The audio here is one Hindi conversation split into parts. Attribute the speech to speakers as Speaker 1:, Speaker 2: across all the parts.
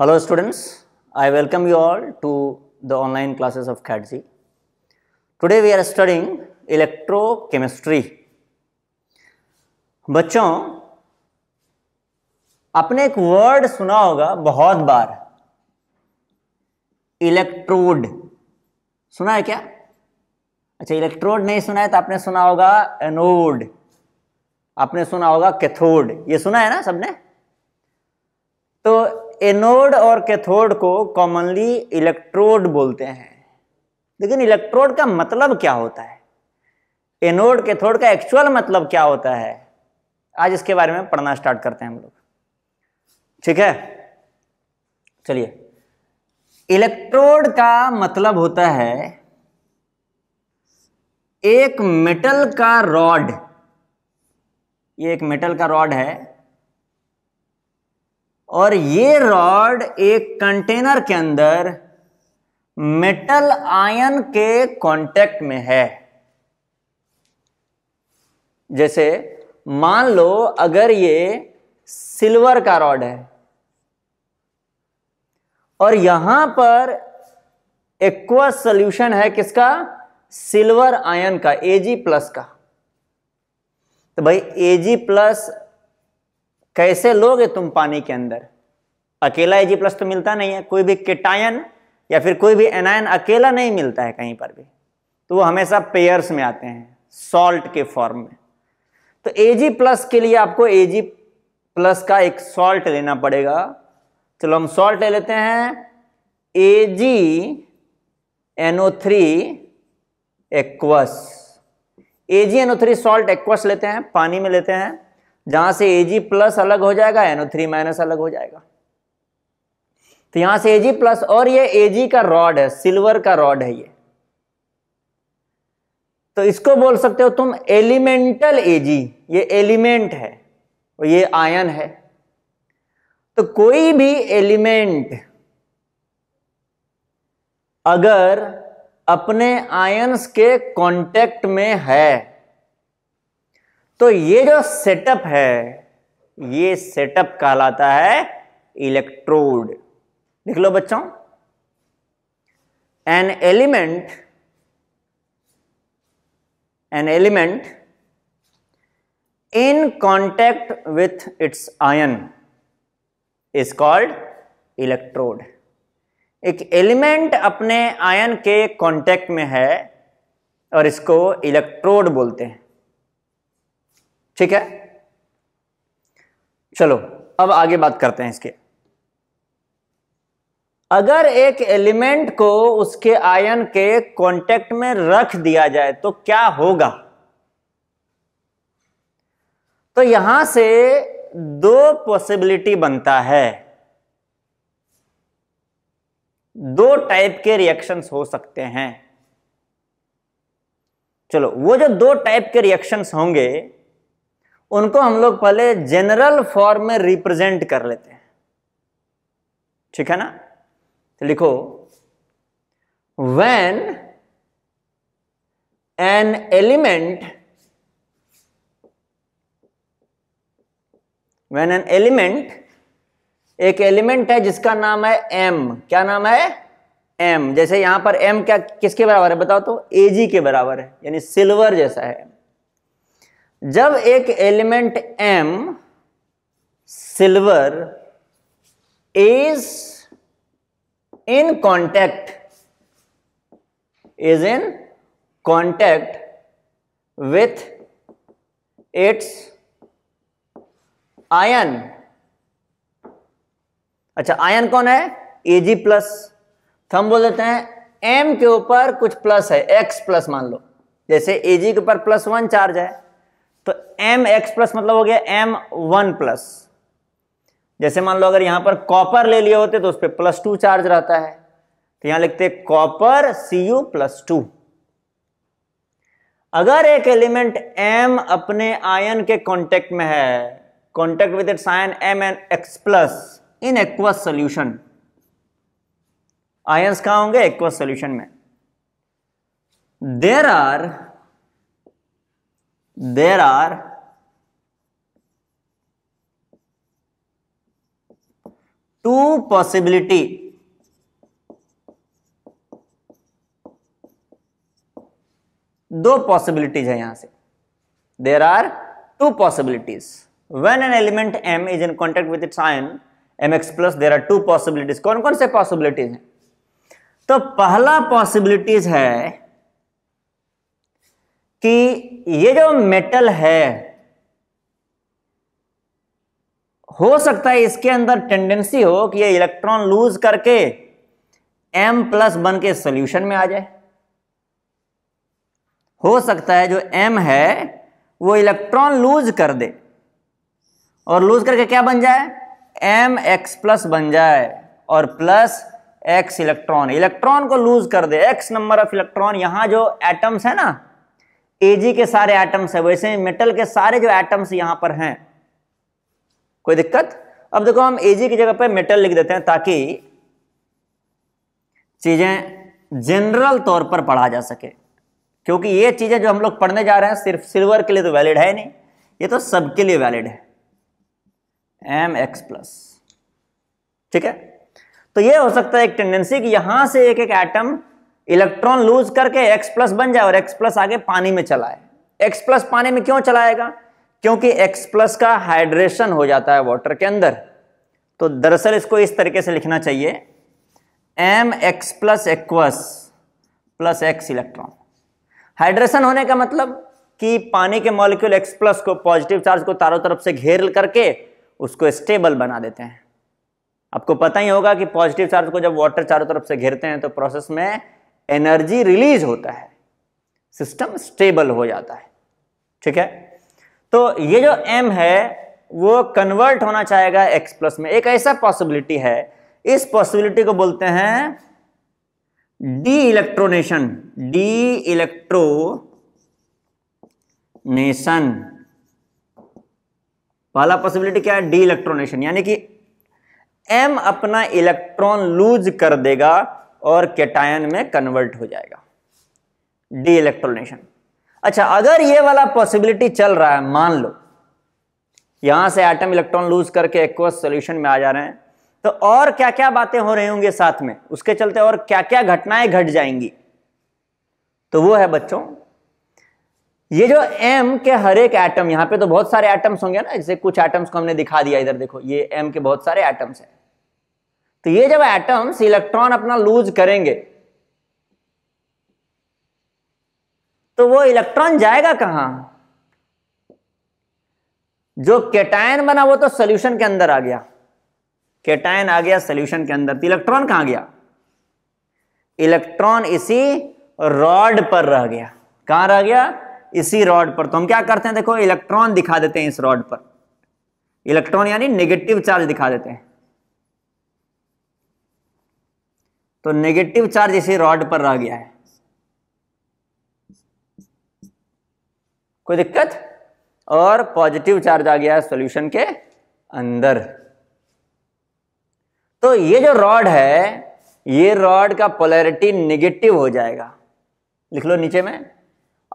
Speaker 1: Hello students, I welcome you all to the online classes of CADZ. Today we are studying electrochemistry. बच्चों आपने एक वर्ड सुना होगा बहुत बार इलेक्ट्रोड सुना है क्या अच्छा इलेक्ट्रोड नहीं सुना है तो आपने सुना होगा एनोड आपने सुना होगा कैथोड ये सुना है ना सबने तो एनोड और कैथोड को कॉमनली इलेक्ट्रोड बोलते हैं लेकिन इलेक्ट्रोड का मतलब क्या होता है एनोड कैथोड का एक्चुअल मतलब क्या होता है आज इसके बारे में पढ़ना स्टार्ट करते हैं हम लोग ठीक है चलिए इलेक्ट्रोड का मतलब होता है एक मेटल का रॉड ये एक मेटल का रॉड है और ये रॉड एक कंटेनर के अंदर मेटल आयन के कांटेक्ट में है जैसे मान लो अगर ये सिल्वर का रॉड है और यहां पर एक्वा सोल्यूशन है किसका सिल्वर आयन का एजी प्लस का तो भाई जी प्लस कैसे लोगे तुम पानी के अंदर अकेला एजी प्लस तो मिलता नहीं है कोई भी किटायन या फिर कोई भी एनायन अकेला नहीं मिलता है कहीं पर भी तो वो हमेशा पेयर्स में आते हैं सॉल्ट के फॉर्म में तो एजी प्लस के लिए आपको एजी प्लस का एक सॉल्ट लेना पड़ेगा चलो हम सॉल्ट ले लेते हैं A G N O three aqueous A N O three salt aqueous लेते हैं पानी में लेते हैं जहां से एजी प्लस अलग हो जाएगा एनओ थ्री माइनस अलग हो जाएगा तो यहां से एजी प्लस और ये एजी का रॉड है सिल्वर का रॉड है ये तो इसको बोल सकते हो तुम एलिमेंटल एजी ये एलिमेंट है और ये आयन है तो कोई भी एलिमेंट अगर अपने आयन्स के कांटेक्ट में है तो ये जो सेटअप है ये सेटअप कहलाता है इलेक्ट्रोड लिख लो बच्चों an element an element in contact with its ion is called electrode एक एलिमेंट अपने आयन के कॉन्टेक्ट में है और इसको इलेक्ट्रोड बोलते हैं ठीक है चलो अब आगे बात करते हैं इसके अगर एक एलिमेंट को उसके आयन के कांटेक्ट में रख दिया जाए तो क्या होगा तो यहां से दो पॉसिबिलिटी बनता है दो टाइप के रिएक्शंस हो सकते हैं चलो वो जो दो टाइप के रिएक्शंस होंगे उनको हम लोग पहले जनरल फॉर्म में रिप्रेजेंट कर लेते हैं ठीक है ना तो लिखो when an element when an element एक एलिमेंट है जिसका नाम है एम क्या नाम है एम जैसे यहां पर एम क्या किसके बराबर है बताओ तो एजी के बराबर है यानी सिल्वर जैसा है जब एक element M silver is in contact is in contact with its ion अच्छा आयन कौन है ए जी प्लस तो हम बोल देते हैं एम के ऊपर कुछ प्लस है एक्स प्लस मान लो जैसे एजी के ऊपर प्लस वन चार्ज है तो एम एक्स प्लस मतलब हो गया एम वन प्लस जैसे मान लो अगर यहां पर कॉपर ले लिए होते तो उस पर प्लस टू चार्ज रहता है तो यहां लिखते copper C U plus two अगर एक एलिमेंट एम अपने आयन के कॉन्टेक्ट में है contact with its ion M N X plus in aqueous solution ions कहा होंगे एक्वस सोल्यूशन में there are there are two possibility दो पॉसिबिलिटीज है यहां से there are two possibilities when an element M is in contact with its ion M X plus there are two possibilities कौन कौन से पॉसिबिलिटीज हैं तो पहला पॉसिबिलिटीज है कि ये जो मेटल है हो सकता है इसके अंदर टेंडेंसी हो कि ये इलेक्ट्रॉन लूज करके एम प्लस बन के सोल्यूशन में आ जाए हो सकता है जो एम है वो इलेक्ट्रॉन लूज कर दे और लूज करके क्या बन जाए एम एक्स प्लस बन जाए और प्लस एक्स इलेक्ट्रॉन इलेक्ट्रॉन को लूज कर दे एक्स नंबर ऑफ इलेक्ट्रॉन यहां जो एटम्स है ना एजी के सारे एटम्स है वैसे ही मेटल के सारे जो एटम्स यहां पर हैं कोई दिक्कत अब देखो हम एजी की जगह पर मेटल लिख देते हैं ताकि चीजें जनरल तौर पर पढ़ा जा सके क्योंकि ये चीजें जो हम लोग पढ़ने जा रहे हैं सिर्फ सिल्वर के लिए तो वैलिड है नहीं ये तो सबके लिए वैलिड है एम एक्स प्लस ठीक है तो ये हो सकता है एक टेंडेंसी कि यहां से एक एक एटम इलेक्ट्रॉन लूज करके एक्स प्लस बन जाए और एक्स प्लस आगे पानी में चलाए एक्स प्लस पानी में क्यों चलाएगा क्योंकि x प्लस का हाइड्रेशन हो जाता है वाटर के अंदर तो दरअसल इसको इस तरीके से लिखना चाहिए M X plus aqueous plus X electron hydration होने का मतलब कि पानी के मॉलिक्यूल एक्स प्लस को पॉजिटिव चार्ज को चारों तरफ से घेर करके उसको स्टेबल बना देते हैं आपको पता ही होगा कि पॉजिटिव चार्ज को जब वाटर चारों तरफ से घेरते हैं तो प्रोसेस में एनर्जी रिलीज होता है सिस्टम स्टेबल हो जाता है ठीक है तो ये जो एम है वो कन्वर्ट होना चाहेगा एक्स प्लस में एक ऐसा पॉसिबिलिटी है इस पॉसिबिलिटी को बोलते हैं डी इलेक्ट्रोनेशन डी इलेक्ट्रोनेशन पहला पॉसिबिलिटी क्या है डी इलेक्ट्रोनेशन यानी कि एम अपना इलेक्ट्रॉन लूज कर देगा और केटायन में कन्वर्ट हो जाएगा डी इलेक्ट्रोनेशन अच्छा अगर ये वाला पॉसिबिलिटी चल रहा है मान लो यहां से एटम इलेक्ट्रॉन लूज करके एक्वस सोल्यूशन में आ जा रहे हैं तो और क्या क्या बातें हो रही होंगी साथ में उसके चलते और क्या क्या घटनाएं घट जाएंगी तो वो है बच्चों ये जो एम के हर एक एटम यहां पे तो बहुत सारे एटम्स होंगे ना जैसे कुछ एटम्स को हमने दिखा दिया इधर देखो ये एम के बहुत सारे एटम्स हैं तो ये जब एटम्स इलेक्ट्रॉन अपना लूज करेंगे तो वो इलेक्ट्रॉन जाएगा कहां जो केटायन बना वो तो सोल्यूशन के अंदर आ गया केटायन आ गया सोल्यूशन के अंदर तो इलेक्ट्रॉन कहां गया इलेक्ट्रॉन इसी रॉड पर रह गया कहां रह गया इसी रॉड पर तो हम क्या करते हैं देखो इलेक्ट्रॉन दिखा देते हैं इस रॉड पर इलेक्ट्रॉन यानी नेगेटिव चार्ज दिखा देते हैं तो नेगेटिव चार्ज इसी रॉड पर रह गया है कोई दिक्कत और पॉजिटिव चार्ज आ गया है सॉल्यूशन के अंदर तो ये जो रॉड है ये रॉड का पोलैरिटी नेगेटिव हो जाएगा लिख लो नीचे में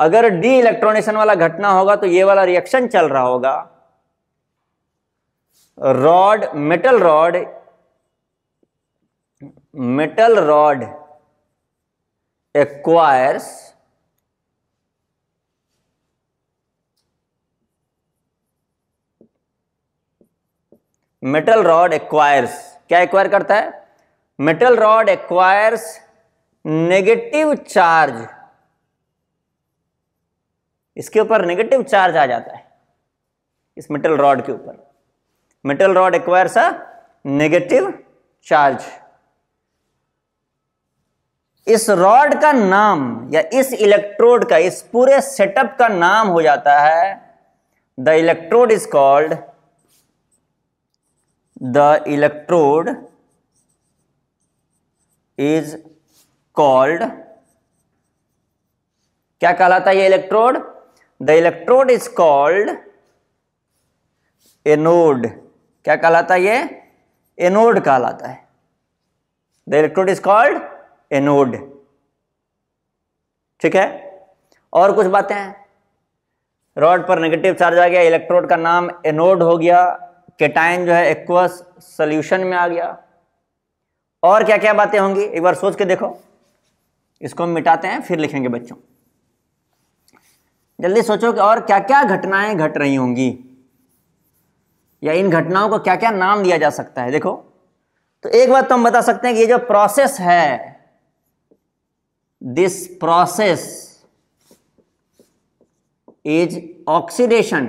Speaker 1: अगर डी इलेक्ट्रोनेशन वाला घटना होगा तो ये वाला रिएक्शन चल रहा होगा rod metal rod metal rod acquires metal rod acquires क्या एक्वायर करता है metal rod acquires negative charge इसके ऊपर नेगेटिव चार्ज आ जाता है इस मेटल रॉड के ऊपर metal rod acquires a negative charge इस रॉड का नाम या इस इलेक्ट्रोड का इस पूरे सेटअप का नाम हो जाता है the electrode is called the electrode is called क्या कहलाता है ये electrode the electrode is called anode क्या कहलाता है ये एनोड कहलाता है the electrode is called anode ठीक है और कुछ बातें हैं रॉड पर नेगेटिव चार्ज आ गया इलेक्ट्रोड का नाम एनोड हो गया केटाइन जो है एक्वस सोल्यूशन में आ गया और क्या क्या बातें होंगी एक बार सोच के देखो इसको हम मिटाते हैं फिर लिखेंगे बच्चों जल्दी सोचो कि और क्या क्या घटनाएं घट रही होंगी या इन घटनाओं को क्या क्या नाम दिया जा सकता है देखो तो एक बात तो हम बता सकते हैं कि ये जो प्रोसेस है दिस प्रोसेस इज ऑक्सीडेशन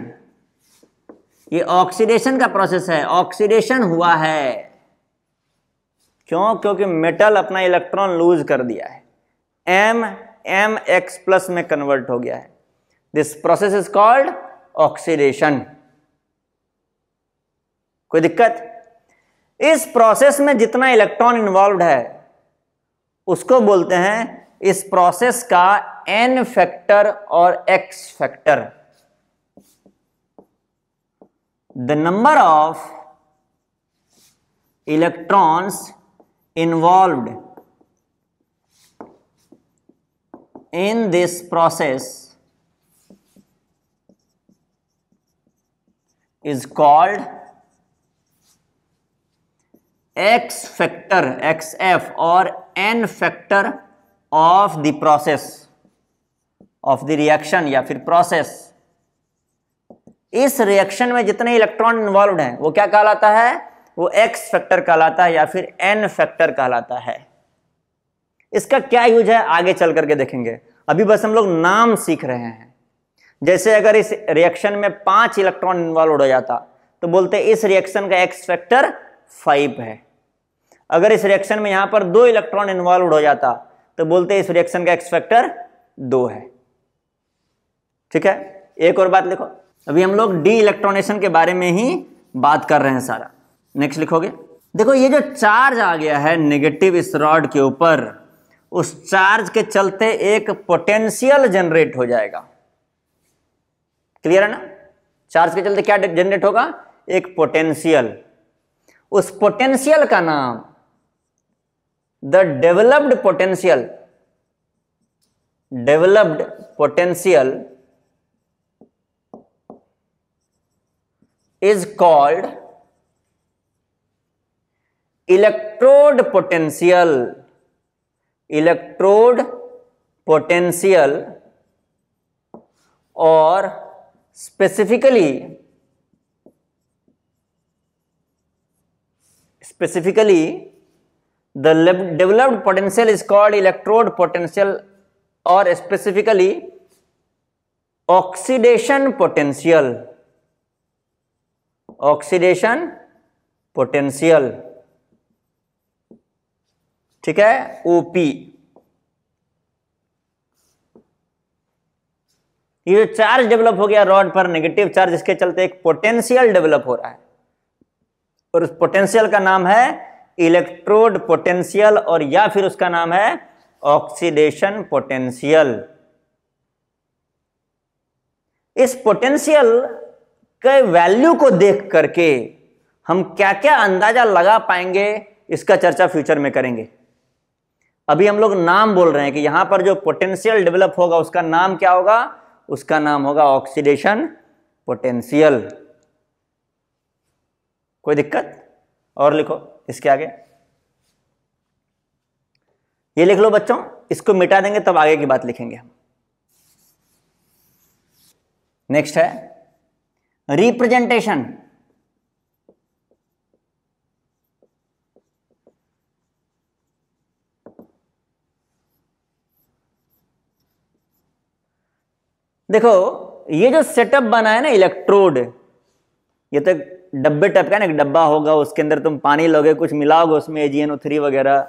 Speaker 1: ये ऑक्सीडेशन का प्रोसेस है ऑक्सीडेशन हुआ है क्यों क्योंकि मेटल अपना इलेक्ट्रॉन लूज कर दिया है एम एम एक्स प्लस में कन्वर्ट हो गया है this process is called oxidation कोई दिक्कत इस प्रोसेस में जितना इलेक्ट्रॉन इन्वॉल्व है उसको बोलते हैं इस प्रोसेस का एन फैक्टर और X factor the number of electrons involve in this process is called X factor X F और n factor of the process of the reaction या फिर प्रोसेस इस रिएक्शन में जितने इलेक्ट्रॉन इन्वॉल्व हैं वो क्या कहलाता है वो एक्स फैक्टर कहलाता है या फिर एन फैक्टर कहलाता है इसका क्या यूज है आगे चल करके देखेंगे अभी बस हम लोग नाम सीख रहे हैं जैसे अगर इस रिएक्शन में पांच इलेक्ट्रॉन इन्वॉल्व हो जाता तो बोलते इस रिएक्शन का एक्स फैक्टर फाइव है अगर इस रिएक्शन में यहां पर दो इलेक्ट्रॉन इन्वॉल्व हो जाता तो बोलते हैं इस रिएक्शन का एक्स फैक्टर दो है ठीक है एक और बात लिखो अभी हम लोग डी इलेक्ट्रॉनेशन के बारे में ही बात कर रहे हैं सारा नेक्स्ट लिखोगे देखो ये जो चार्ज आ गया है नेगेटिव इस रॉड के ऊपर उस चार्ज के चलते एक पोटेंशियल जनरेट हो जाएगा क्लियर है ना चार्ज के चलते क्या जनरेट होगा एक पोटेंशियल उस पोटेंशियल का नाम the developed potential developed potential is called electrode potential electrode potential or specifically specifically the developed potential is called electrode potential or specifically oxidation potential oxidation potential ठीक है ओपी ये जो चार्ज डेवलप हो गया रॉड पर नेगेटिव चार्ज इसके चलते एक पोटेंशियल डेवलप हो रहा है और उस पोटेंशियल का नाम है इलेक्ट्रोड पोटेंशियल और या फिर उसका नाम है ऑक्सीडेशन पोटेंशियल इस पोटेंशियल के वैल्यू को देख करके हम क्या क्या अंदाजा लगा पाएंगे इसका चर्चा फ्यूचर में करेंगे अभी हम लोग नाम बोल रहे हैं कि यहां पर जो पोटेंशियल डेवलप होगा उसका नाम क्या होगा उसका नाम होगा ऑक्सीडेशन पोटेंशियल कोई दिक्कत और लिखो इसके आगे ये लिख लो बच्चों इसको मिटा देंगे तब आगे की बात लिखेंगे हम नेक्स्ट है रिप्रेजेंटेशन देखो ये जो सेटअप बना है ना इलेक्ट्रोड ये तो डब्बे टाइप का ना एक डब्बा होगा उसके अंदर तुम पानी लोगे कुछ मिलाओगे उसमें ओ थ्री वगैरह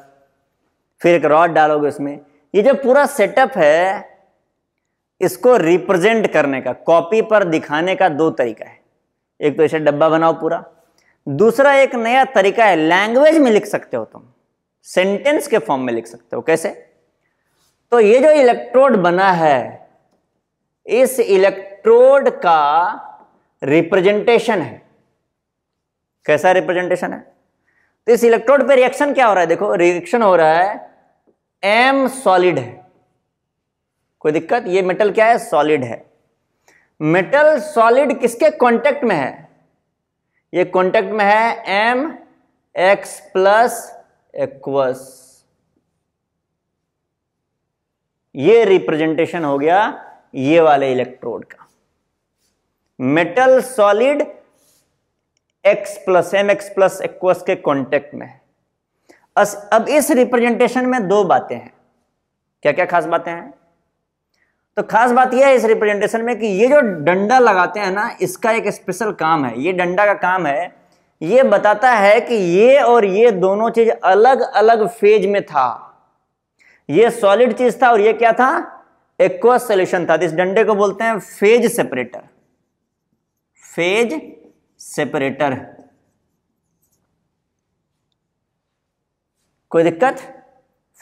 Speaker 1: फिर एक रॉड डालोगे उसमें ये जो पूरा सेटअप है इसको रिप्रेजेंट करने का कॉपी पर दिखाने का दो तरीका है एक तो ऐसे डब्बा बनाओ पूरा दूसरा एक नया तरीका है लैंग्वेज में लिख सकते हो तुम सेंटेंस के फॉर्म में लिख सकते हो कैसे तो ये जो इलेक्ट्रोड बना है इस इलेक्ट्रोड का रिप्रेजेंटेशन है कैसा रिप्रेजेंटेशन है तो इस इलेक्ट्रोड पे रिएक्शन क्या हो रहा है देखो रिएक्शन हो रहा है एम सॉलिड है कोई दिक्कत ये मेटल क्या है सॉलिड है मेटल सॉलिड किसके कांटेक्ट में है ये कांटेक्ट में है एम एक्स प्लस एक्वस ये रिप्रेजेंटेशन हो गया ये वाले इलेक्ट्रोड का metal solid X plus M X plus aqueous के कॉन्टेक्ट में है अब इस रिप्रेजेंटेशन में दो बातें हैं क्या क्या खास बातें हैं तो खास बात यह है इस रिप्रेजेंटेशन में कि ये जो डंडा लगाते हैं ना इसका एक स्पेशल काम है ये डंडा का काम है ये बताता है कि ये और ये दोनों चीज अलग अलग फेज में था ये सॉलिड चीज था और ये क्या था एक्वस सॉल्यूशन था तो इस डंडे को बोलते हैं फेज सेपरेटर फेज सेपरेटर कोई दिक्कत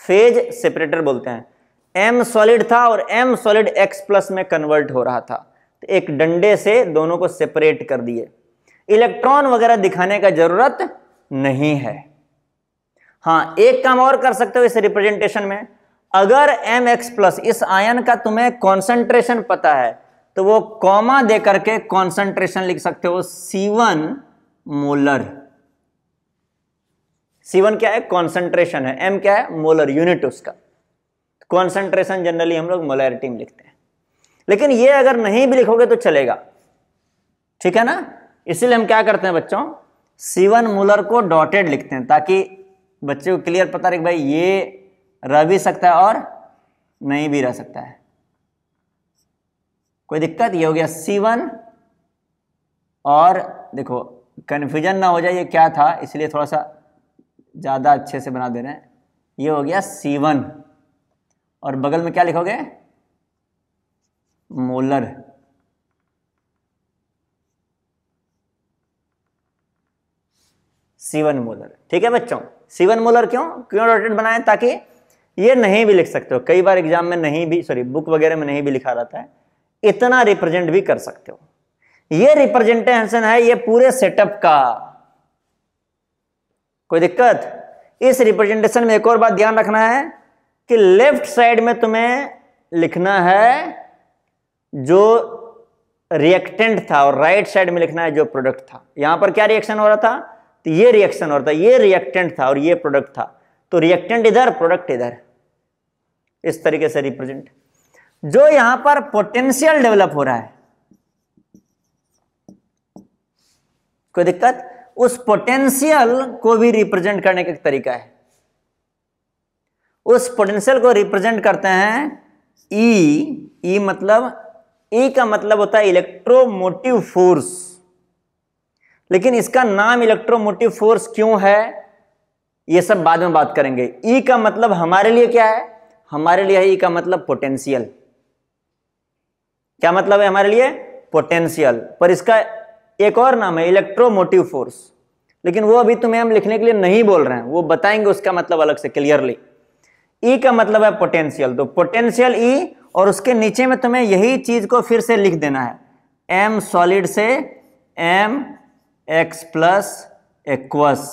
Speaker 1: फेज सेपरेटर बोलते हैं एम सॉलिड था और एम सॉलिड एक्स प्लस में कन्वर्ट हो रहा था तो एक डंडे से दोनों को सेपरेट कर दिए इलेक्ट्रॉन वगैरह दिखाने का जरूरत नहीं है हाँ एक काम और कर सकते हो इस रिप्रेजेंटेशन में अगर एम एक्स प्लस इस आयन का तुम्हें कॉन्सेंट्रेशन पता है तो वो कॉमा दे करके कॉन्सेंट्रेशन लिख सकते हो सीवन मोलर सीवन क्या है कॉन्सेंट्रेशन है एम क्या है मोलर यूनिट उसका कॉन्सेंट्रेशन जनरली हम लोग मोलरिटी में लिखते हैं लेकिन ये अगर नहीं भी लिखोगे तो चलेगा ठीक है ना इसीलिए हम क्या करते हैं बच्चों सीवन मोलर को डॉटेड लिखते हैं ताकि बच्चे को क्लियर पता रहे भाई ये रह भी सकता है और नहीं भी रह सकता है कोई दिक्कत ये हो गया सी वन और देखो कन्फ्यूजन ना हो जाए ये क्या था इसलिए थोड़ा सा ज़्यादा अच्छे से बना दे रहे हैं ये हो गया सी वन और बगल में क्या लिखोगे मोलर सीवन मोलर ठीक है बच्चों सीवन मोलर क्यों क्यों डॉटेड बनाए ताकि ये नहीं भी लिख सकते हो कई बार एग्जाम में नहीं भी सॉरी बुक वगैरह में नहीं भी लिखा रहता है इतना रिप्रेजेंट भी कर सकते हो ये रिप्रेजेंटेशन है ये पूरे सेटअप का कोई दिक्कत इस रिप्रेजेंटेशन में एक और बात ध्यान रखना है कि लेफ्ट साइड में तुम्हें लिखना है जो रिएक्टेंट था और राइट साइड में लिखना है जो प्रोडक्ट था यहां पर क्या रिएक्शन हो रहा था तो ये रिएक्शन हो रहा था ये रिएक्टेंट था और ये प्रोडक्ट था तो रिएक्टेंट इधर प्रोडक्ट इधर इस तरीके से रिप्रेजेंट जो यहां पर पोटेंशियल डेवलप हो रहा है कोई दिक्कत उस पोटेंशियल को भी रिप्रेजेंट करने का तरीका है उस पोटेंशियल को रिप्रेजेंट करते हैं ई e, ई e मतलब ई e का मतलब होता है इलेक्ट्रोमोटिव फोर्स लेकिन इसका नाम इलेक्ट्रोमोटिव फोर्स क्यों है ये सब बाद में बात करेंगे ई का मतलब हमारे लिए क्या है हमारे लिए ई का मतलब पोटेंशियल क्या मतलब है हमारे लिए पोटेंशियल पर इसका एक और नाम है इलेक्ट्रोमोटिव फोर्स लेकिन वो अभी तुम्हें हम लिखने के लिए नहीं बोल रहे हैं वो बताएंगे उसका मतलब अलग से क्लियरली ई e का मतलब है पोटेंशियल तो पोटेंशियल ई e और उसके नीचे में तुम्हें यही चीज को फिर से लिख देना है एम सॉलिड से एम एक्स प्लस एक्वस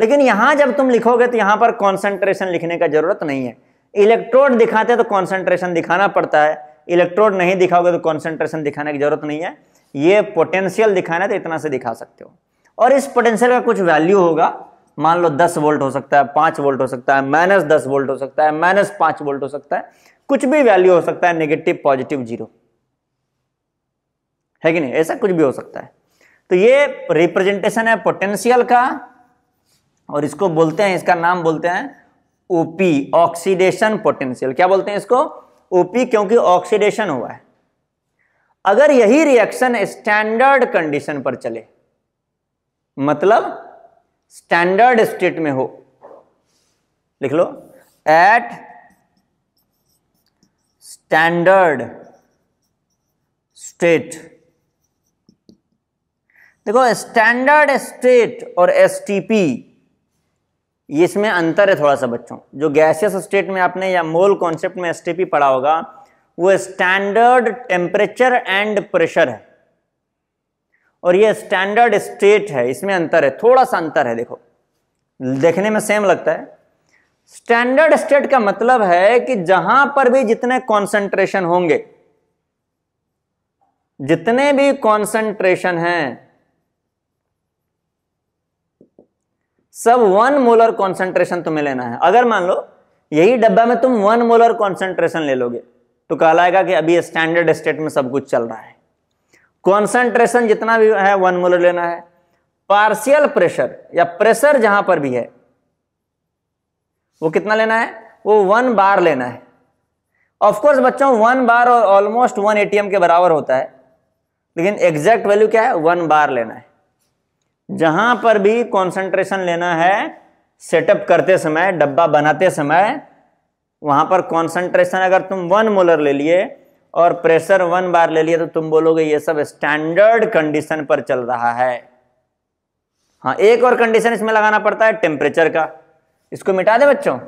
Speaker 1: लेकिन यहां जब तुम लिखोगे तो यहां पर कॉन्सेंट्रेशन लिखने का जरूरत नहीं है इलेक्ट्रोड दिखाते हैं तो कॉन्सेंट्रेशन दिखाना पड़ता है इलेक्ट्रोड नहीं दिखाओगे तो कॉन्सेंट्रेशन दिखाने की जरूरत नहीं है ये पोटेंशियल दिखाना है तो इतना से दिखा सकते हो और इस पोटेंशियल का कुछ वैल्यू होगा मान लो दस वोल्ट हो सकता है पांच वोल्ट हो सकता है माइनस दस वोल्ट हो सकता है माइनस पांच वोल्ट हो सकता है कुछ भी वैल्यू हो सकता है नेगेटिव पॉजिटिव जीरो है कि नहीं ऐसा कुछ भी हो सकता है तो ये रिप्रेजेंटेशन है पोटेंशियल का और इसको बोलते हैं इसका नाम बोलते हैं ओपी ऑक्सीडेशन पोटेंशियल क्या बोलते हैं इसको ओपी क्योंकि ऑक्सीडेशन हुआ है अगर यही रिएक्शन स्टैंडर्ड कंडीशन पर चले मतलब स्टैंडर्ड स्टेट में हो लिख लो एट स्टैंडर्ड स्टेट देखो स्टैंडर्ड स्टेट और एसटीपी इसमें अंतर है थोड़ा सा बच्चों जो गैसियस स्टेट में आपने या मोल कॉन्सेप्ट में एसटीपी पढ़ा होगा वो स्टैंडर्ड टेम्परेचर एंड प्रेशर है और ये स्टैंडर्ड स्टेट है इसमें अंतर है थोड़ा सा अंतर है देखो देखने में सेम लगता है स्टैंडर्ड स्टेट का मतलब है कि जहां पर भी जितने कॉन्सेंट्रेशन होंगे जितने भी कॉन्सेंट्रेशन हैं सब वन मोलर कॉन्सेंट्रेशन तुम्हें लेना है अगर मान लो यही डब्बा में तुम वन मोलर कॉन्सेंट्रेशन ले लोगे तो कहलाएगा कि अभी स्टैंडर्ड स्टेट में सब कुछ चल रहा है कॉन्सेंट्रेशन जितना भी है वन मोलर लेना है पार्शियल प्रेशर या प्रेशर जहां पर भी है वो कितना लेना है वो वन बार लेना है ऑफकोर्स बच्चों वन बार और ऑलमोस्ट वन एटीएम के बराबर होता है लेकिन एग्जैक्ट वैल्यू क्या है वन बार लेना है जहां पर भी कंसंट्रेशन लेना है सेटअप करते समय डब्बा बनाते समय वहां पर कंसंट्रेशन अगर तुम वन मोलर ले लिए और प्रेशर वन बार ले लिए तो तुम बोलोगे ये सब स्टैंडर्ड कंडीशन पर चल रहा है हाँ एक और कंडीशन इसमें लगाना पड़ता है टेम्परेचर का इसको मिटा दे बच्चों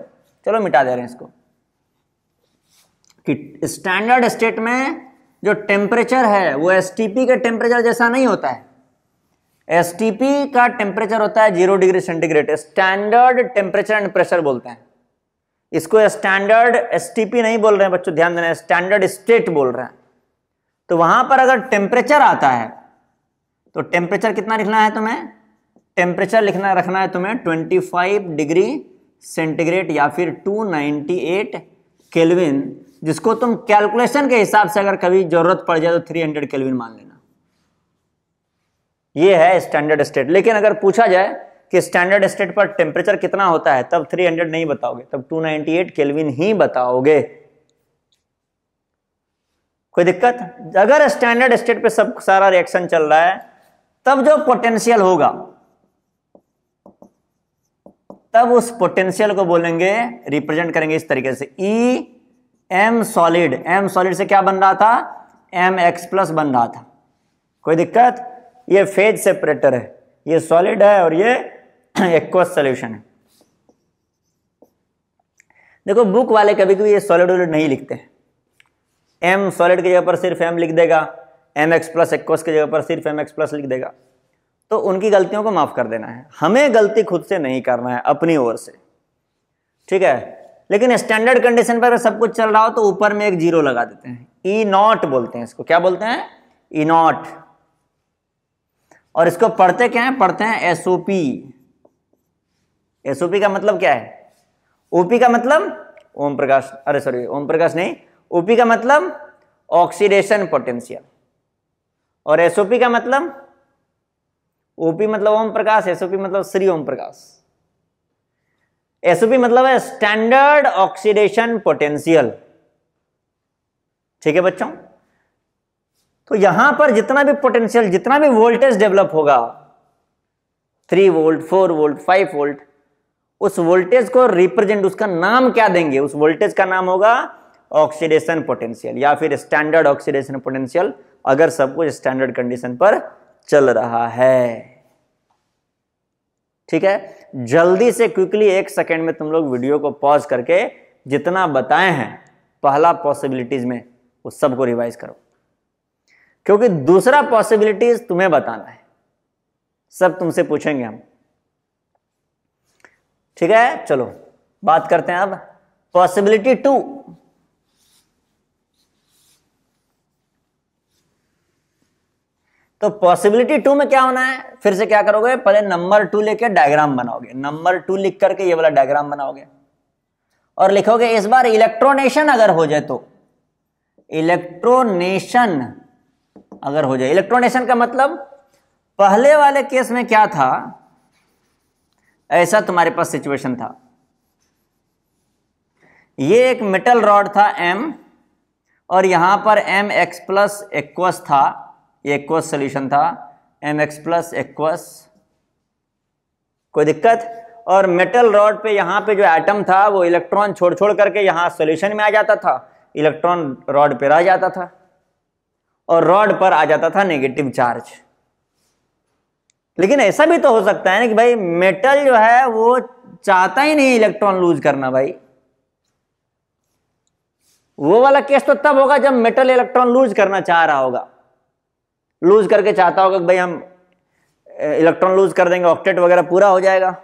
Speaker 1: चलो मिटा दे रहे हैं इसको कि स्टैंडर्ड स्टेट में जो टेम्परेचर है वो एसटीपी के टेम्परेचर जैसा नहीं होता है एस का टेम्परेचर होता है zero degree centigrade standard temperature and pressure बोलते हैं इसको स्टैंडर्ड एस नहीं बोल रहे हैं बच्चों ध्यान देना स्टैंडर्ड स्टेट बोल रहे हैं तो वहां पर अगर टेम्परेचर आता है तो टेम्परेचर कितना लिखना है तुम्हें टेम्परेचर लिखना रखना है तुम्हें 25 डिग्री सेंटीग्रेड या फिर 298 केल्विन जिसको तुम कैलकुलेशन के हिसाब से अगर कभी जरूरत पड़ जाए तो 300 केल्विन मान लेना ये है स्टैंडर्ड स्टेट लेकिन अगर पूछा जाए कि स्टैंडर्ड स्टेट पर टेम्परेचर कितना होता है तब 300 नहीं बताओगे तब 298 नाइनटी ही बताओगे कोई दिक्कत अगर स्टैंडर्ड स्टेट पे सब सारा रिएक्शन चल रहा है तब जो पोटेंशियल होगा तब उस पोटेंशियल को बोलेंगे रिप्रेजेंट करेंगे इस तरीके से E M solid M solid से क्या बन रहा था एम एक्स प्लस बन रहा था कोई दिक्कत ये फेज सेपरेटर है ये सॉलिड है और ये एक्वस सोल्यूशन है देखो बुक वाले कभी कभी ये सॉलिड वॉलिड नहीं लिखते एम सॉलिड की जगह पर सिर्फ एम लिख देगा एम एक्स प्लस एक्वस की जगह पर सिर्फ एम एक्स प्लस लिख देगा तो उनकी गलतियों को माफ़ कर देना है हमें गलती खुद से नहीं करना है अपनी ओर से ठीक है लेकिन स्टैंडर्ड कंडीशन पर सब कुछ चल रहा हो तो ऊपर में एक जीरो लगा देते हैं ई e नॉट बोलते हैं इसको क्या बोलते हैं ई e नॉट और इसको पढ़ते क्या है पढ़ते हैं एसओपी एसओपी का मतलब क्या है ओपी का मतलब ओम प्रकाश अरे सॉरी ओम प्रकाश नहीं ओपी का मतलब ऑक्सीडेशन पोटेंशियल और एसओपी का मतलब ओपी मतलब ओम प्रकाश एसओपी मतलब श्री ओम प्रकाश एसओपी मतलब है स्टैंडर्ड ऑक्सीडेशन पोटेंशियल ठीक है बच्चों तो यहां पर जितना भी पोटेंशियल जितना भी वोल्टेज डेवलप होगा three volt four volt five volt उस वोल्टेज को रिप्रेजेंट उसका नाम क्या देंगे उस वोल्टेज का नाम होगा ऑक्सीडेशन पोटेंशियल या फिर स्टैंडर्ड ऑक्सीडेशन पोटेंशियल अगर सब कुछ स्टैंडर्ड कंडीशन पर चल रहा है ठीक है जल्दी से क्विकली एक सेकेंड में तुम लोग वीडियो को पॉज करके जितना बताए हैं पहला पॉसिबिलिटीज में उस सबको रिवाइज करो क्योंकि दूसरा पॉसिबिलिटीज तुम्हें बताना है सब तुमसे पूछेंगे हम ठीक है चलो बात करते हैं अब पॉसिबिलिटी टू तो पॉसिबिलिटी टू में क्या होना है फिर से क्या करोगे पहले नंबर टू लेके डायग्राम बनाओगे नंबर टू लिख करके ये वाला डायग्राम बनाओगे और लिखोगे इस बार इलेक्ट्रोनेशन अगर हो जाए तो इलेक्ट्रोनेशन अगर हो जाए इलेक्ट्रोनेशन का मतलब पहले वाले केस में क्या था ऐसा तुम्हारे पास सिचुएशन था ये एक मेटल रॉड था एम और यहां पर एम एक्स प्लस एक्वस था एक्वस सोल्यूशन था एम एक्स प्लस एक्वस कोई दिक्कत और मेटल रॉड पे यहां पे जो एटम था वो इलेक्ट्रॉन छोड़ छोड़ करके यहां सोल्यूशन में आ जाता था इलेक्ट्रॉन रॉड पे रह जाता था और रॉड पर आ जाता था नेगेटिव चार्ज लेकिन ऐसा भी तो हो सकता है ना कि भाई मेटल जो है वो चाहता ही नहीं इलेक्ट्रॉन लूज करना भाई वो वाला केस तो तब होगा जब मेटल इलेक्ट्रॉन लूज करना चाह रहा होगा लूज करके चाहता होगा कि भाई हम इलेक्ट्रॉन लूज कर देंगे ऑक्टेट वगैरह पूरा हो जाएगा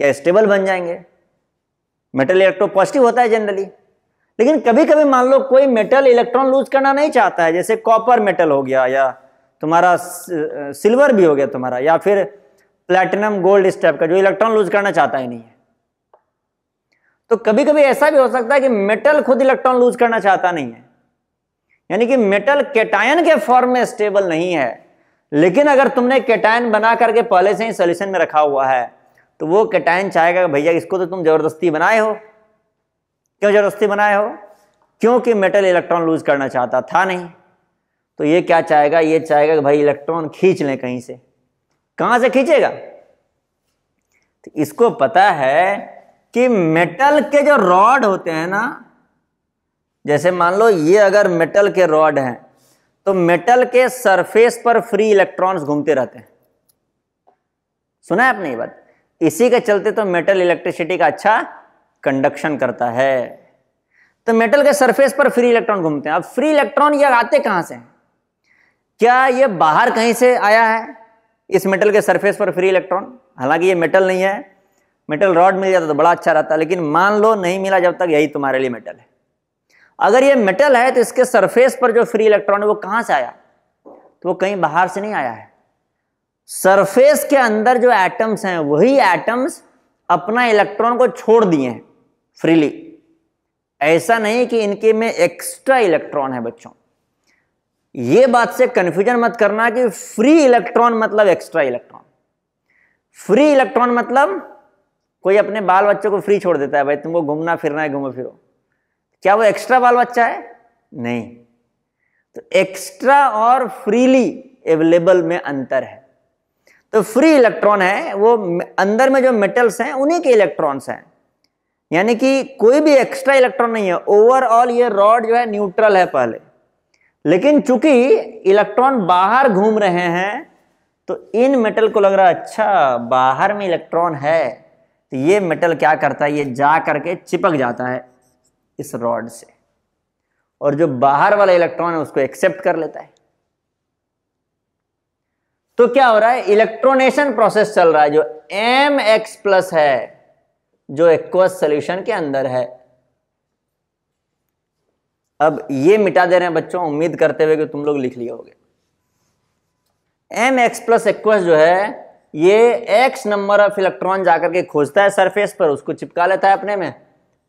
Speaker 1: या स्टेबल बन जाएंगे मेटल इलेक्ट्रो पॉजिटिव होता है जनरली लेकिन कभी कभी मान लो कोई मेटल इलेक्ट्रॉन लूज करना नहीं चाहता है जैसे कॉपर मेटल हो गया या तुम्हारा सिल्वर भी हो गया तुम्हारा या फिर प्लेटिनम गोल्ड इस टाइप का जो इलेक्ट्रॉन लूज करना चाहता ही नहीं है तो कभी कभी ऐसा भी हो सकता है कि मेटल खुद इलेक्ट्रॉन लूज करना चाहता नहीं है यानी कि मेटल केटायन के फॉर्म में स्टेबल नहीं है लेकिन अगर तुमने केटायन बना करके पहले से ही सोल्यूशन में रखा हुआ है तो वो केटायन चाहेगा भैया इसको तो तुम जबरदस्ती बनाए हो क्यों जबरदस्ती बनाए हो क्योंकि मेटल इलेक्ट्रॉन लूज करना चाहता था नहीं तो ये क्या चाहेगा ये चाहेगा कि भाई इलेक्ट्रॉन खींच लें कहीं से कहां से खींचेगा तो इसको पता है कि मेटल के जो रॉड होते हैं ना जैसे मान लो ये अगर मेटल के रॉड हैं तो मेटल के सरफेस पर फ्री इलेक्ट्रॉन्स घूमते रहते हैं सुना है आपने ये बात इसी के चलते तो मेटल इलेक्ट्रिसिटी का अच्छा कंडक्शन करता है तो मेटल के सरफेस पर फ्री इलेक्ट्रॉन घूमते हैं अब फ्री इलेक्ट्रॉन ये आते कहाँ से क्या ये बाहर कहीं से आया है इस मेटल के सरफेस पर फ्री इलेक्ट्रॉन हालांकि ये मेटल नहीं है मेटल रॉड मिल जाता तो बड़ा अच्छा रहता लेकिन मान लो नहीं मिला जब तक यही तुम्हारे लिए मेटल है अगर ये मेटल है तो इसके सरफेस पर जो फ्री इलेक्ट्रॉन है वो कहाँ से आया तो वो कहीं बाहर से नहीं आया है सरफेस के अंदर जो एटम्स हैं वही एटम्स अपना इलेक्ट्रॉन को छोड़ दिए हैं फ्रीली ऐसा नहीं कि इनके में एक्स्ट्रा इलेक्ट्रॉन है बच्चों ये बात से कंफ्यूजन मत करना कि फ्री इलेक्ट्रॉन मतलब एक्स्ट्रा इलेक्ट्रॉन फ्री इलेक्ट्रॉन मतलब कोई अपने बाल बच्चों को फ्री छोड़ देता है भाई तुमको घूमना फिरना है घूमो फिरो क्या वो एक्स्ट्रा बाल बच्चा है नहीं तो एक्स्ट्रा और फ्रीली अवेलेबल में अंतर है तो फ्री इलेक्ट्रॉन है वो अंदर में जो मेटल्स हैं उन्हीं के इलेक्ट्रॉन्स हैं यानी कि कोई भी एक्स्ट्रा इलेक्ट्रॉन नहीं है ओवरऑल ये रॉड जो है न्यूट्रल है पहले लेकिन चूंकि इलेक्ट्रॉन बाहर घूम रहे हैं तो इन मेटल को लग रहा है अच्छा बाहर में इलेक्ट्रॉन है तो ये मेटल क्या करता है ये जा करके चिपक जाता है इस रॉड से और जो बाहर वाला इलेक्ट्रॉन है उसको एक्सेप्ट कर लेता है तो क्या हो रहा है इलेक्ट्रोनेशन प्रोसेस चल रहा है जो एम एक्स प्लस है जो एक्वस सोल्यूशन के अंदर है अब ये मिटा दे रहे हैं बच्चों उम्मीद करते हुए कि तुम लोग लिख लिए होगे एम एक्स प्लस एक्वस जो है ये एक्स नंबर ऑफ इलेक्ट्रॉन जाकर के खोजता है सरफेस पर उसको चिपका लेता है अपने में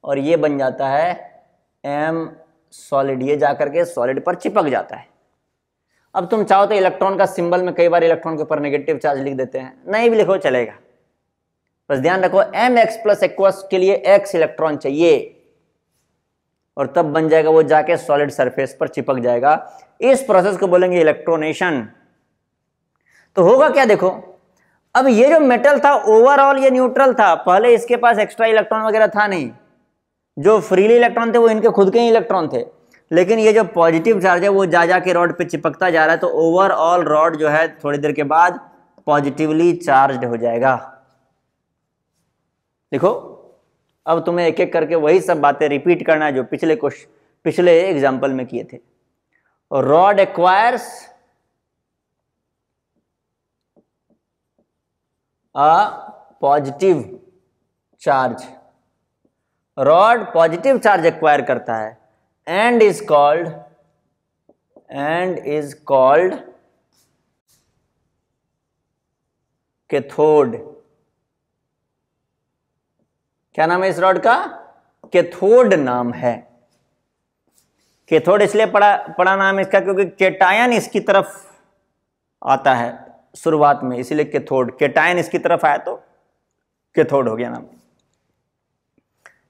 Speaker 1: और ये बन जाता है एम सॉलिड ये जाकर के सॉलिड पर चिपक जाता है अब तुम चाहो तो इलेक्ट्रॉन का सिंबल में कई बार इलेक्ट्रॉन के ऊपर नेगेटिव चार्ज लिख देते हैं नहीं भी लिखो चलेगा बस ध्यान रखो एम एक्स प्लस एक्वस के लिए एक्स इलेक्ट्रॉन चाहिए और तब बन जाएगा वो जाके सॉलिड सरफेस पर चिपक जाएगा इस प्रोसेस को बोलेंगे इलेक्ट्रोनेशन तो होगा क्या देखो अब ये जो मेटल था ओवरऑल ये न्यूट्रल था पहले इसके पास एक्स्ट्रा इलेक्ट्रॉन वगैरह था नहीं जो फ्रीली इलेक्ट्रॉन थे वो इनके खुद के ही इलेक्ट्रॉन थे लेकिन ये जो पॉजिटिव चार्ज है वो जा जा के रॉड पे चिपकता जा रहा है तो ओवरऑल रॉड जो है थोड़ी देर के बाद पॉजिटिवली चार्ज हो जाएगा देखो अब तुम्हें एक एक करके वही सब बातें रिपीट करना है जो पिछले क्वेश्चन पिछले एग्जाम्पल में किए थे rod acquires a positive charge rod positive charge acquire करता है and is called and is called cathode क्या नाम है इस रॉड का केथोड नाम है केथोड इसलिए पड़ा पड़ा नाम इसका क्योंकि केटायन इसकी तरफ आता है शुरुआत में इसीलिए केथोड केटायन इसकी तरफ आया तो केथोड हो गया नाम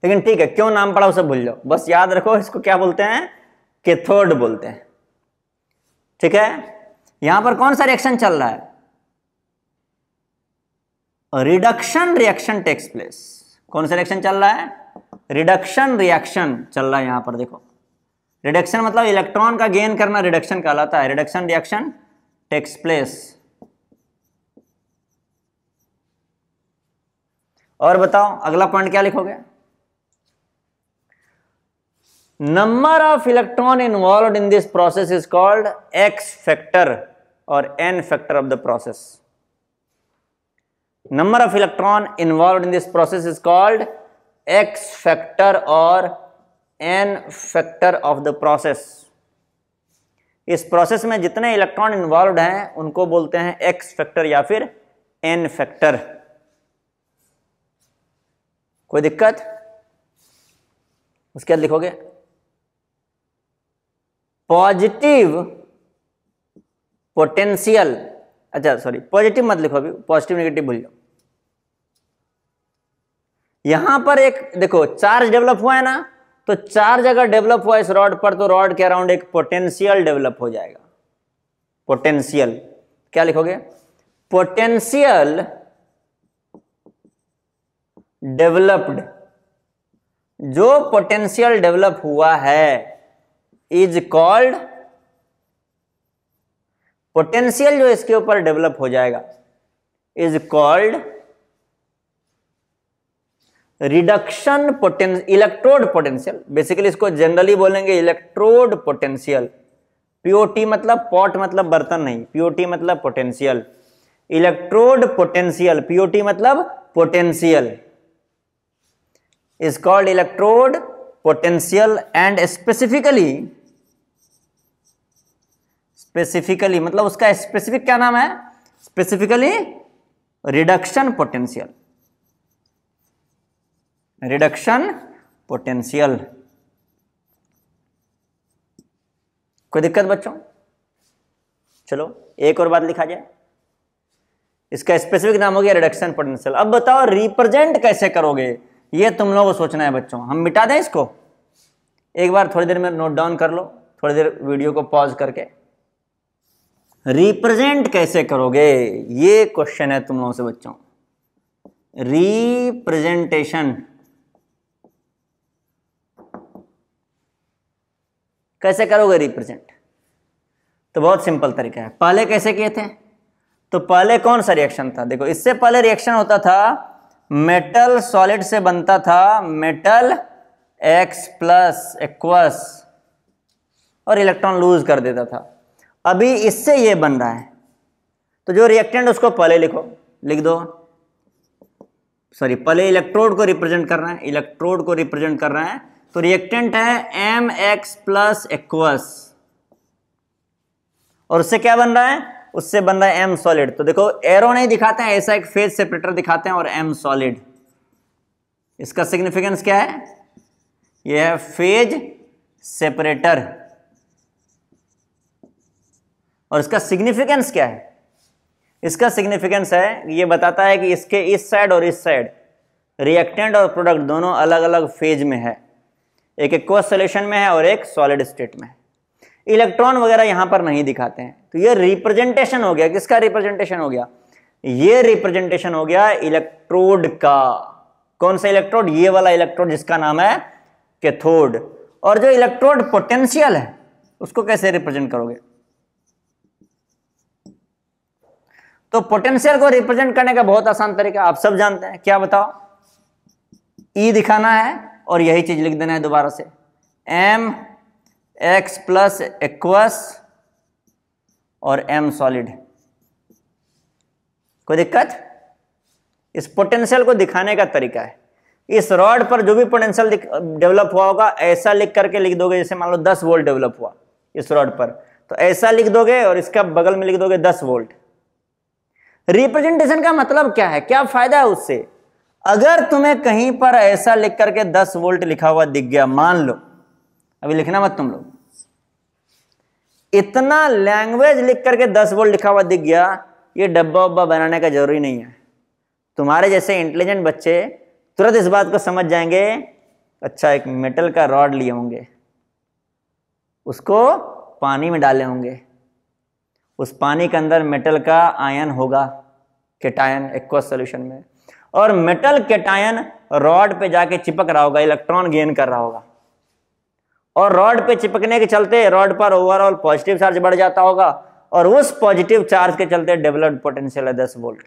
Speaker 1: लेकिन ठीक है क्यों नाम पड़ा उसे भूल जाओ बस याद रखो इसको क्या बोलते हैं केथोड बोलते हैं ठीक है यहां पर कौन सा रिएक्शन चल रहा है रिडक्शन रिएक्शन टेक्स प्लेस कौन सा रिएक्शन चल रहा है रिडक्शन रिएक्शन चल रहा है यहाँ पर देखो रिडक्शन मतलब इलेक्ट्रॉन का गेन करना रिडक्शन कहलाता है रिडक्शन रिएक्शन टेक्स प्लेस और बताओ अगला पॉइंट क्या लिखोगे number of electron involve in this process is called X factor और n factor of the process number of electron involve in this process is called X factor और n factor of the process इस प्रोसेस में जितने इलेक्ट्रॉन इन्वॉल्व हैं उनको बोलते हैं एक्स फैक्टर या फिर एन फैक्टर कोई दिक्कत उसके बाद लिखोगे पॉजिटिव पोटेंशियल अच्छा सॉरी पॉजिटिव मत लिखो अभी पॉजिटिव नेगेटिव भूल जाओ यहां पर एक देखो चार्ज डेवलप हुआ है ना तो चार्ज अगर डेवलप हुआ इस रॉड पर तो रॉड के अराउंड एक पोटेंशियल डेवलप हो जाएगा पोटेंशियल क्या लिखोगे पोटेंशियल डेवलप्ड जो पोटेंशियल डेवलप हुआ है इज कॉल्ड पोटेंशियल जो इसके ऊपर डेवलप हो जाएगा is called reduction potential electrode potential basically इसको जनरली बोलेंगे इलेक्ट्रोड पोटेंशियल पीओटी मतलब पॉट मतलब बर्तन नहीं पीओटी मतलब पोटेंशियल इलेक्ट्रोड पोटेंशियल पीओटी मतलब potential is called electrode potential and specifically specifically मतलब उसका स्पेसिफिक क्या नाम है specifically reduction potential reduction potential कोई दिक्कत बच्चों चलो एक और बात लिखा जाए इसका स्पेसिफिक नाम हो गया रिडक्शन पोटेंशियल अब बताओ रिप्रेजेंट कैसे करोगे ये तुम लोगों को सोचना है बच्चों हम मिटा दें इसको एक बार थोड़ी देर में नोट डाउन कर लो थोड़ी देर वीडियो को पॉज करके रिप्रेजेंट कैसे करोगे ये क्वेश्चन है तुम लोगों से बच्चों रिप्रेजेंटेशन कैसे करोगे रिप्रेजेंट तो बहुत सिंपल तरीका है पहले कैसे किए थे तो पहले कौन सा रिएक्शन था देखो इससे पहले रिएक्शन होता था मेटल सॉलिड से बनता था मेटल एक्स प्लस एक्वस और इलेक्ट्रॉन लूज कर देता था अभी इससे ये बन रहा है तो जो रिएक्टेंट उसको पहले लिखो लिख दो सॉरी पहले इलेक्ट्रोड को रिप्रेजेंट कर रहे हैं इलेक्ट्रोड को रिप्रेजेंट कर रहे हैं तो रिएक्टेंट है एम एक्स प्लस एक्वस और उससे क्या बन रहा है उससे बन रहा है एम सॉलिड तो देखो एरो नहीं दिखाते हैं ऐसा एक फेज सेपरेटर दिखाते हैं और एम सॉलिड इसका सिग्निफिकेंस क्या है यह है फेज सेपरेटर और इसका सिग्निफिकेंस क्या है इसका सिग्निफिकेंस है ये बताता है कि इसके इस साइड और इस साइड रिएक्टेंट और प्रोडक्ट दोनों अलग अलग फेज में है एक एक्व सोल्यूशन में है और एक सॉलिड स्टेट में है इलेक्ट्रॉन वगैरह यहां पर नहीं दिखाते हैं तो ये रिप्रेजेंटेशन हो गया किसका रिप्रेजेंटेशन हो गया ये रिप्रेजेंटेशन हो गया इलेक्ट्रोड का कौन सा इलेक्ट्रोड ये वाला इलेक्ट्रोड जिसका नाम है कैथोड और जो इलेक्ट्रोड पोटेंशियल है उसको कैसे रिप्रेजेंट करोगे तो पोटेंशियल को रिप्रेजेंट करने का बहुत आसान तरीका आप सब जानते हैं क्या बताओ ई e दिखाना है और यही चीज़ लिख देना है दोबारा से एम एक्स प्लस एक्वस और एम सॉलिड कोई दिक्कत इस पोटेंशियल को दिखाने का तरीका है इस रॉड पर जो भी पोटेंशियल डेवलप हुआ होगा ऐसा लिख करके लिख दोगे जैसे मान लो दस वोल्ट डेवलप हुआ इस रॉड पर तो ऐसा लिख दोगे और इसका बगल में लिख दोगे दस वोल्ट रिप्रेजेंटेशन का मतलब क्या है क्या फायदा है उससे अगर तुम्हें कहीं पर ऐसा लिख करके 10 वोल्ट लिखा हुआ दिख गया मान लो अभी लिखना मत तुम लोग इतना लैंग्वेज लिख करके 10 वोल्ट लिखा हुआ दिख गया ये डब्बा उब्बा बनाने का जरूरी नहीं है तुम्हारे जैसे इंटेलिजेंट बच्चे तुरंत इस बात को समझ जाएंगे अच्छा एक मेटल का रॉड लिए होंगे उसको पानी में डाले होंगे उस पानी के अंदर मेटल का आयन होगा केटायन एक्वा सोल्यूशन में और मेटल केटायन रॉड पे जाके चिपक रहा होगा इलेक्ट्रॉन गेन कर रहा होगा और रॉड पे चिपकने के चलते रॉड पर ओवरऑल पॉजिटिव चार्ज बढ़ जाता होगा और उस पॉजिटिव चार्ज के चलते डेवलप्ड पोटेंशियल है दस वोल्ट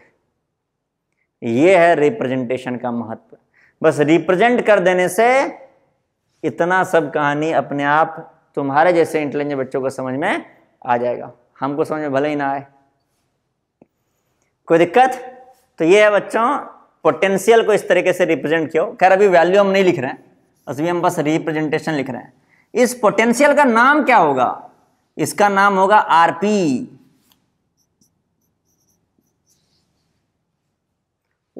Speaker 1: ये है रिप्रेजेंटेशन का महत्व बस रिप्रेजेंट कर देने से इतना सब कहानी अपने आप तुम्हारे जैसे इंटेलिजेंट बच्चों को समझ में आ जाएगा हमको समझ में भले ही ना आए कोई दिक्कत तो ये है बच्चों पोटेंशियल को इस तरीके से रिप्रेजेंट किया खैर अभी वैल्यू हम नहीं लिख रहे हैं अभी हम बस रिप्रेजेंटेशन लिख रहे हैं इस पोटेंशियल का नाम क्या होगा इसका नाम होगा आरपी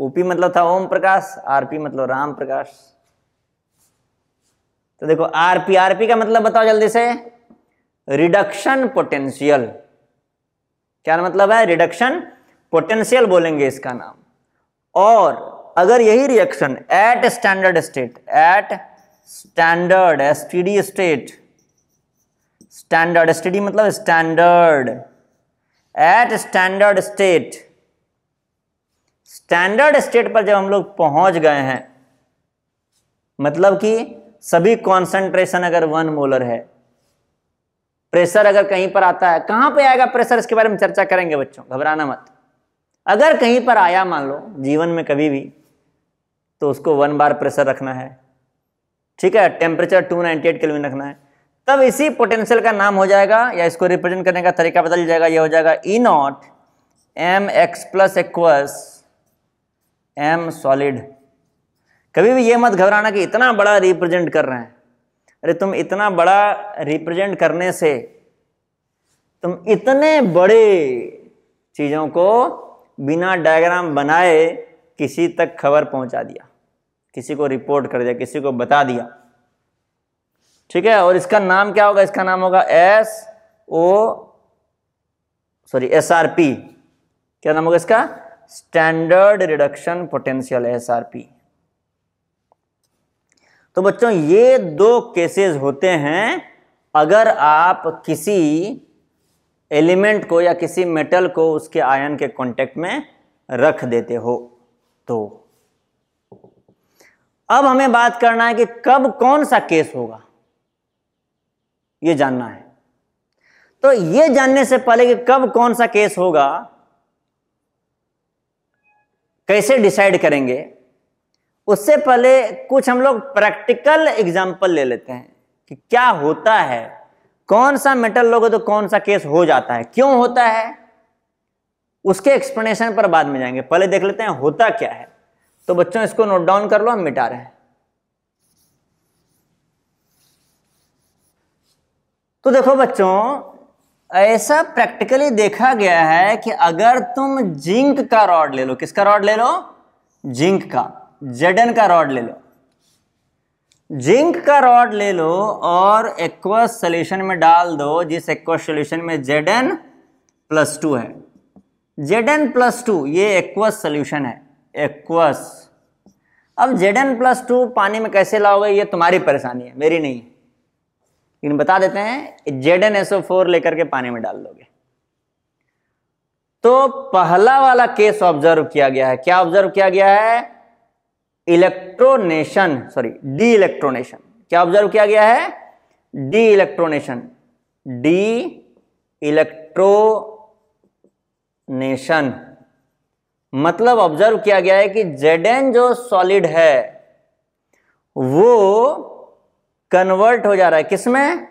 Speaker 1: ओपी मतलब था ओम प्रकाश आरपी मतलब राम प्रकाश तो देखो आरपी आरपी का मतलब बताओ जल्दी से रिडक्शन पोटेंशियल क्या मतलब है रिडक्शन पोटेंशियल बोलेंगे इसका नाम और अगर यही reaction at standard state at standard STD state standard STD मतलब standard at standard state standard state पर जब हम लोग पहुंच गए हैं मतलब कि सभी कॉन्सेंट्रेशन अगर वन मोलर है प्रेशर अगर कहीं पर आता है कहां पे आएगा प्रेशर इसके बारे में चर्चा करेंगे बच्चों घबराना मत अगर कहीं पर आया मान लो जीवन में कभी भी तो उसको वन बार प्रेशर रखना है ठीक है टेम्परेचर 298 केल्विन रखना है तब इसी पोटेंशियल का नाम हो जाएगा या इसको रिप्रेजेंट करने का तरीका बदल जाएगा यह हो जाएगा E nought M X plus aqueous M solid कभी भी ये मत घबराना कि इतना बड़ा रिप्रेजेंट कर रहे हैं अरे तुम इतना बड़ा रिप्रेजेंट करने से तुम इतने बड़े चीज़ों को बिना डायग्राम बनाए किसी तक खबर पहुंचा दिया किसी को रिपोर्ट कर दिया किसी को बता दिया ठीक है और इसका नाम क्या होगा इसका नाम होगा S O sorry S R P क्या नाम होगा इसका standard reduction potential S R P तो बच्चों ये दो केसेस होते हैं अगर आप किसी एलिमेंट को या किसी मेटल को उसके आयन के कांटेक्ट में रख देते हो तो अब हमें बात करना है कि कब कौन सा केस होगा ये जानना है तो ये जानने से पहले कि कब कौन सा केस होगा कैसे डिसाइड करेंगे उससे पहले कुछ हम लोग प्रैक्टिकल एग्जाम्पल ले लेते हैं कि क्या होता है कौन सा मेटल लोगे तो कौन सा केस हो जाता है क्यों होता है उसके एक्सप्लेनेशन पर बाद में जाएंगे पहले देख लेते हैं होता क्या है तो बच्चों इसको नोट डाउन कर लो हम मिटा रहे हैं तो देखो बच्चों ऐसा प्रैक्टिकली देखा गया है कि अगर तुम जिंक का रॉड ले लो किसका रॉड ले लो जिंक का जेडन का रॉड ले लो जिंक का रॉड ले लो और एक्वस सोल्यूशन में डाल दो जिस एक्वस सोल्यूशन में जेड एन प्लस टू है जेड एन प्लस टू ये एक्वस सोल्यूशन है एक्वस अब जेड एन प्लस टू पानी में कैसे लाओगे ये तुम्हारी परेशानी है मेरी नहीं लेकिन बता देते हैं जेड एन एसओ फोर लेकर के पानी में डाल दोगे तो पहला वाला केस ऑब्जर्व किया गया है क्या ऑब्जर्व किया गया है इलेक्ट्रोनेशन सॉरी डी इलेक्ट्रोनेशन क्या ऑब्जर्व किया गया है डी इलेक्ट्रोनेशन डी इलेक्ट्रोनेशन मतलब ऑब्जर्व किया गया है कि जेडेन जो सॉलिड है वो कन्वर्ट हो जा रहा है किसमें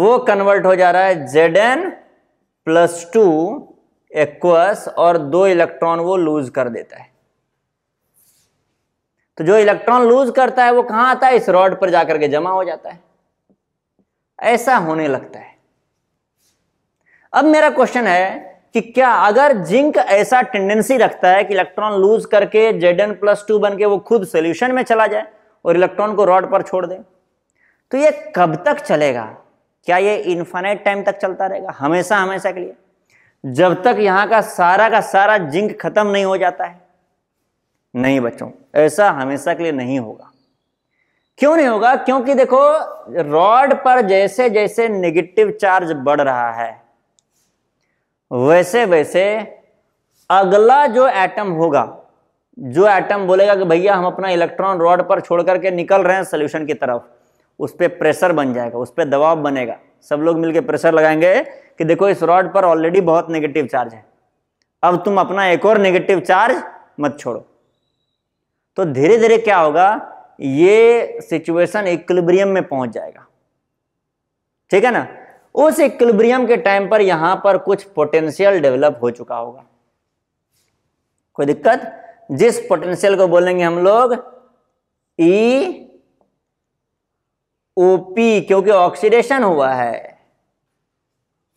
Speaker 1: वो कन्वर्ट हो जा रहा है जेडेन प्लस टू एक्वस और दो इलेक्ट्रॉन वो लूज कर देता है तो जो इलेक्ट्रॉन लूज करता है वो कहाँ आता है इस रॉड पर जाकर के जमा हो जाता है ऐसा होने लगता है अब मेरा क्वेश्चन है कि क्या अगर जिंक ऐसा टेंडेंसी रखता है कि इलेक्ट्रॉन लूज करके जेड एन प्लस टू बन के वो खुद सोल्यूशन में चला जाए और इलेक्ट्रॉन को रॉड पर छोड़ दे तो ये कब तक चलेगा क्या ये इन्फाइनाइट टाइम तक चलता रहेगा हमेशा हमेशा के लिए जब तक यहां का सारा का सारा जिंक खत्म नहीं हो जाता है नहीं बच्चों ऐसा हमेशा के लिए नहीं होगा क्यों नहीं होगा क्योंकि देखो रॉड पर जैसे जैसे नेगेटिव चार्ज बढ़ रहा है वैसे वैसे अगला जो एटम होगा जो एटम बोलेगा कि भैया हम अपना इलेक्ट्रॉन रॉड पर छोड़ करके निकल रहे हैं सोल्यूशन की तरफ उस पर प्रेशर बन जाएगा उस पर दबाव बनेगा सब लोग मिलकर प्रेशर लगाएंगे कि देखो इस रॉड पर ऑलरेडी बहुत नेगेटिव चार्ज है अब तुम अपना एक और नेगेटिव चार्ज मत छोड़ो तो धीरे धीरे क्या होगा ये सिचुएशन इक्लिब्रियम में पहुंच जाएगा ठीक है ना उस इक्लिब्रियम के टाइम पर यहां पर कुछ पोटेंशियल डेवलप हो चुका होगा कोई दिक्कत जिस पोटेंशियल को बोलेंगे हम लोग ई e ओपी क्योंकि ऑक्सीडेशन हुआ है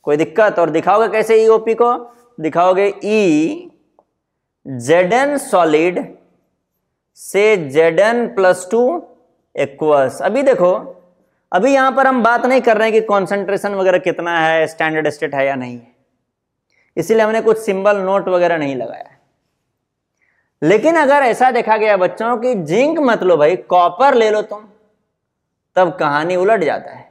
Speaker 1: कोई दिक्कत और दिखाओगे कैसे ई e ओपी को दिखाओगे ई जेड एन सॉलिड से Z N plus two aqueous अभी देखो अभी यहां पर हम बात नहीं कर रहे हैं कि कॉन्सेंट्रेशन वगैरह कितना है स्टैंडर्ड स्टेट है या नहीं है इसीलिए हमने कुछ सिंबल नोट वगैरह नहीं लगाया लेकिन अगर ऐसा देखा गया बच्चों कि जिंक मत लो भाई कॉपर ले लो तुम तब कहानी उलट जाता है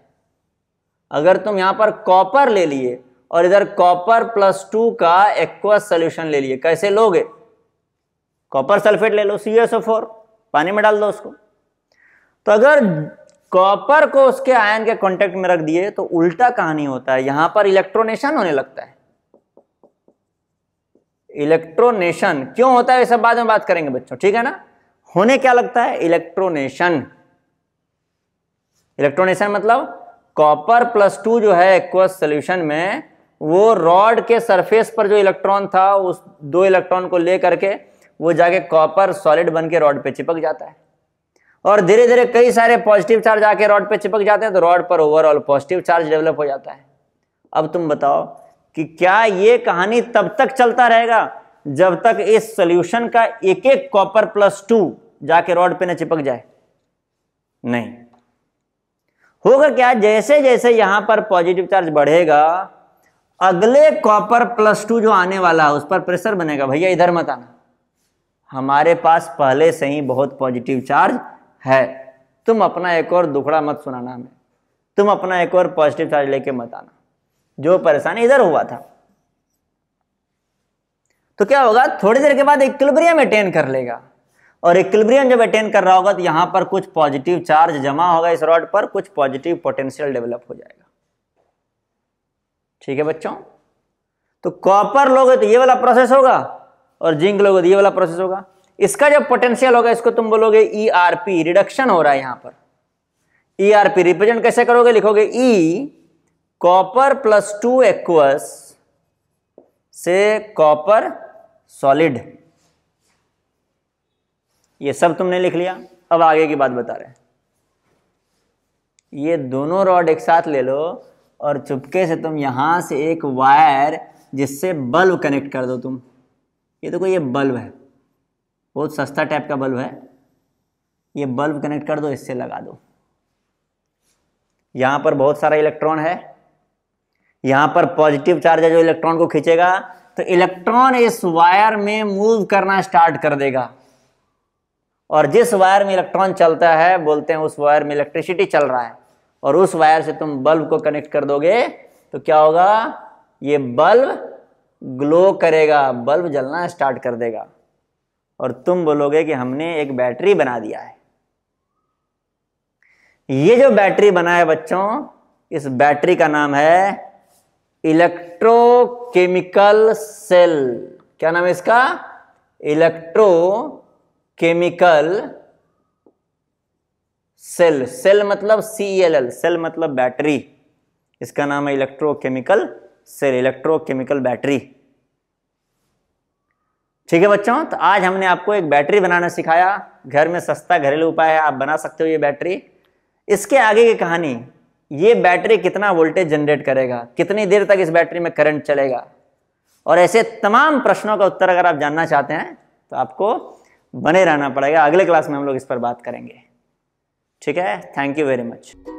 Speaker 1: अगर तुम यहां पर कॉपर ले लिए और इधर कॉपर प्लस टू का एक्वस सोल्यूशन ले लिए कैसे लोगे कॉपर सल्फेट ले लो सी पानी में डाल दो उसको तो अगर कॉपर को उसके आयन के कांटेक्ट में रख दिए तो उल्टा कहानी होता है यहां पर इलेक्ट्रोनेशन होने लगता है इलेक्ट्रोनेशन क्यों होता है ये सब बाद में बात करेंगे बच्चों ठीक है ना होने क्या लगता है इलेक्ट्रोनेशन इलेक्ट्रोनेशन मतलब कॉपर प्लस टू जो है एक्वस सोल्यूशन में वो रॉड के सरफेस पर जो इलेक्ट्रॉन था उस दो इलेक्ट्रॉन को लेकर के वो जाके कॉपर सॉलिड बन के रॉड पे चिपक जाता है और धीरे धीरे कई सारे पॉजिटिव चार्ज आके रॉड पे चिपक जाते हैं तो रॉड पर ओवरऑल पॉजिटिव चार्ज डेवलप हो जाता है अब तुम बताओ कि क्या ये कहानी तब तक चलता रहेगा जब तक इस सोल्यूशन का एक एक कॉपर प्लस टू जाके रॉड पे ना चिपक जाए नहीं होगा क्या जैसे जैसे यहां पर पॉजिटिव चार्ज बढ़ेगा अगले कॉपर प्लस टू जो आने वाला है उस पर प्रेशर बनेगा भैया इधर मत आना हमारे पास पहले से ही बहुत पॉजिटिव चार्ज है तुम अपना एक और दुखड़ा मत सुनाना हमें तुम अपना एक और पॉजिटिव चार्ज लेके मत आना जो परेशानी इधर हुआ था तो क्या होगा थोड़ी देर के बाद इक्विलिब्रियम अटेन कर लेगा और इक्विलिब्रियम जब अटेन कर रहा होगा तो यहां पर कुछ पॉजिटिव चार्ज जमा होगा इस रॉड पर कुछ पॉजिटिव पोटेंशियल डेवलप हो जाएगा ठीक है बच्चों तो कॉपर लोगे तो ये वाला प्रोसेस होगा और जिंक लोगे ये वाला प्रोसेस होगा इसका जब पोटेंशियल होगा इसको तुम बोलोगे ई आर पी रिडक्शन हो रहा है यहाँ पर ई आर पी रिप्रेजेंट कैसे करोगे लिखोगे E copper plus two aqueous से कॉपर सॉलिड ये सब तुमने लिख लिया अब आगे की बात बता रहे ये दोनों रॉड एक साथ ले लो और चुपके से तुम यहां से एक वायर जिससे बल्ब कनेक्ट कर दो तुम ये देखो ये बल्ब है बहुत सस्ता टाइप का बल्ब है ये बल्ब कनेक्ट कर दो इससे लगा दो यहाँ पर बहुत सारा इलेक्ट्रॉन है यहाँ पर पॉजिटिव चार्ज है जो इलेक्ट्रॉन को खींचेगा तो इलेक्ट्रॉन इस वायर में मूव करना स्टार्ट कर देगा और जिस वायर में इलेक्ट्रॉन चलता है बोलते हैं उस वायर में इलेक्ट्रिसिटी चल रहा है और उस वायर से तुम बल्ब को कनेक्ट कर दोगे तो क्या होगा ये बल्ब ग्लो करेगा बल्ब जलना स्टार्ट कर देगा और तुम बोलोगे कि हमने एक बैटरी बना दिया है ये जो बैटरी बना है बच्चों इस बैटरी का नाम है इलेक्ट्रोकेमिकल सेल क्या नाम है इसका इलेक्ट्रोकेमिकल सेल सेल मतलब सी एल एल सेल मतलब बैटरी इसका नाम है इलेक्ट्रोकेमिकल सेल इलेक्ट्रोकेमिकल बैटरी ठीक है बच्चों तो आज हमने आपको एक बैटरी बनाना सिखाया घर में सस्ता घरेलू उपाय है आप बना सकते हो ये बैटरी इसके आगे की कहानी ये बैटरी कितना वोल्टेज जनरेट करेगा कितनी देर तक इस बैटरी में करंट चलेगा और ऐसे तमाम प्रश्नों का उत्तर अगर आप जानना चाहते हैं तो आपको बने रहना पड़ेगा अगले क्लास में हम लोग इस पर बात करेंगे ठीक है थैंक यू वेरी मच